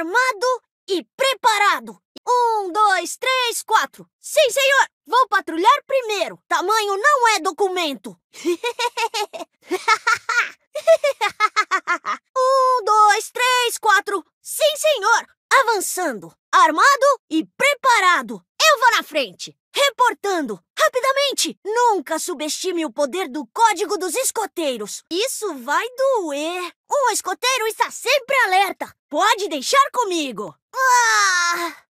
armado e preparado. Um, dois, três, quatro. Sim, senhor! Vou patrulhar primeiro. Tamanho não é documento. um, dois, três, quatro. Sim, senhor! Avançando, armado e preparado. Eu vou na frente, reportando. Rapidamente! Nunca subestime o poder do código dos escoteiros. Isso vai doer. Um escoteiro está sempre alerta. Pode deixar comigo! Ah!